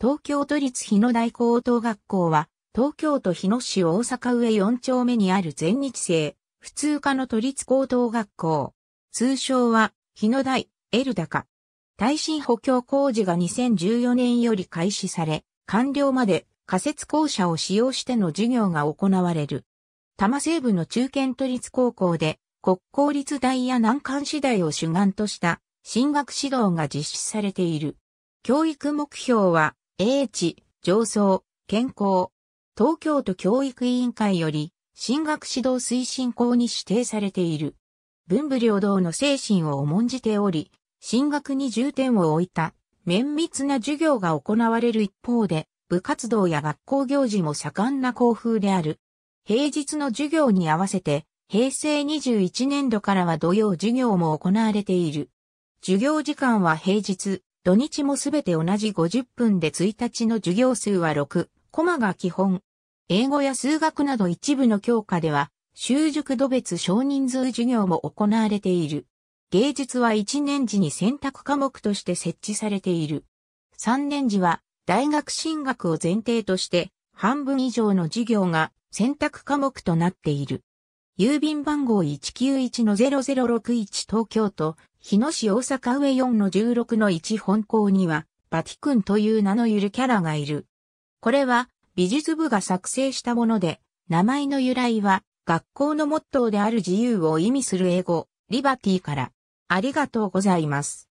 東京都立日野大高等学校は、東京都日野市大阪上4丁目にある全日制、普通科の都立高等学校。通称は、日野大、エルダカ。耐震補強工事が2014年より開始され、完了まで仮設校舎を使用しての授業が行われる。多摩西部の中堅都立高校で、国公立大や難関次第を主眼とした進学指導が実施されている。教育目標は、英知、上層、健康、東京都教育委員会より、進学指導推進校に指定されている。文武両道の精神を重んじており、進学に重点を置いた、綿密な授業が行われる一方で、部活動や学校行事も盛んな校風である。平日の授業に合わせて、平成21年度からは土曜授業も行われている。授業時間は平日、土日もすべて同じ50分で1日の授業数は6、コマが基本。英語や数学など一部の教科では、習熟度別少人数授業も行われている。芸術は1年時に選択科目として設置されている。3年時は大学進学を前提として半分以上の授業が選択科目となっている。郵便番号191-0061東京都日野市大阪上4の16の1本校には、バティ君という名のゆるキャラがいる。これは、美術部が作成したもので、名前の由来は、学校のモットーである自由を意味する英語、リバティから。ありがとうございます。